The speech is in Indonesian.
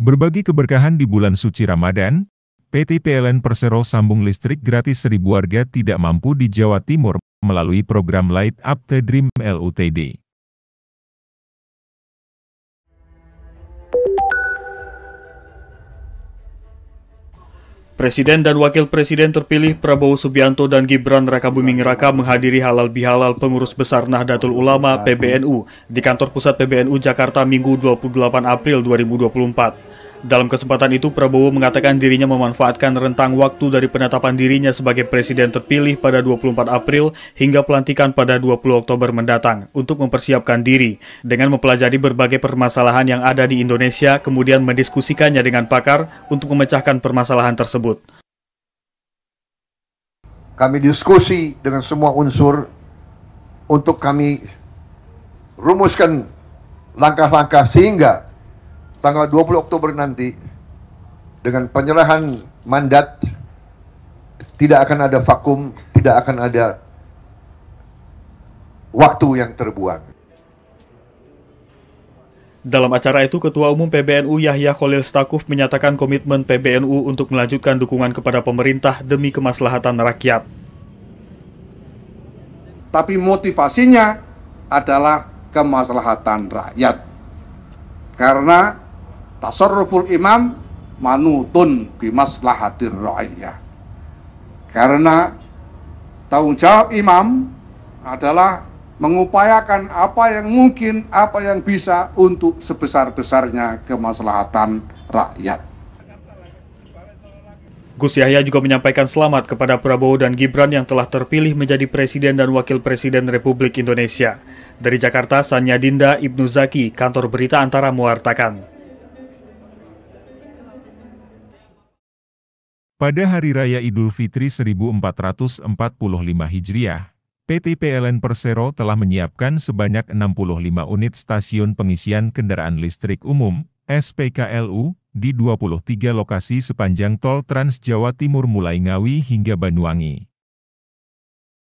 Berbagi keberkahan di bulan suci Ramadan, PT PLN Persero sambung listrik gratis seribu warga tidak mampu di Jawa Timur melalui program Light Up the Dream LUTD. Presiden dan Wakil Presiden terpilih Prabowo Subianto dan Gibran Rakabuming Raka menghadiri halal bihalal pengurus besar Nahdlatul Ulama PBNU di kantor pusat PBNU Jakarta Minggu 28 April 2024. Dalam kesempatan itu, Prabowo mengatakan dirinya memanfaatkan rentang waktu dari penetapan dirinya sebagai presiden terpilih pada 24 April hingga pelantikan pada 20 Oktober mendatang untuk mempersiapkan diri dengan mempelajari berbagai permasalahan yang ada di Indonesia kemudian mendiskusikannya dengan pakar untuk memecahkan permasalahan tersebut. Kami diskusi dengan semua unsur untuk kami rumuskan langkah-langkah sehingga tanggal 20 Oktober nanti dengan penyerahan mandat tidak akan ada vakum, tidak akan ada waktu yang terbuang. Dalam acara itu, Ketua Umum PBNU Yahya Khalil Stakuf menyatakan komitmen PBNU untuk melanjutkan dukungan kepada pemerintah demi kemaslahatan rakyat. Tapi motivasinya adalah kemaslahatan rakyat. Karena tasarruful imam manutun bimaslahatir ra'iyah. Karena tanggung jawab imam adalah mengupayakan apa yang mungkin, apa yang bisa untuk sebesar-besarnya kemaslahatan rakyat. Gus Yahya juga menyampaikan selamat kepada Prabowo dan Gibran yang telah terpilih menjadi Presiden dan Wakil Presiden Republik Indonesia. Dari Jakarta, Sanya Dinda Ibnu Zaki, Kantor Berita Antara mewartakan. Pada Hari Raya Idul Fitri 1445 Hijriah, PT PLN Persero telah menyiapkan sebanyak 65 unit stasiun pengisian kendaraan listrik umum, SPKLU, di 23 lokasi sepanjang tol Trans Jawa Timur mulai Ngawi hingga Banyuwangi.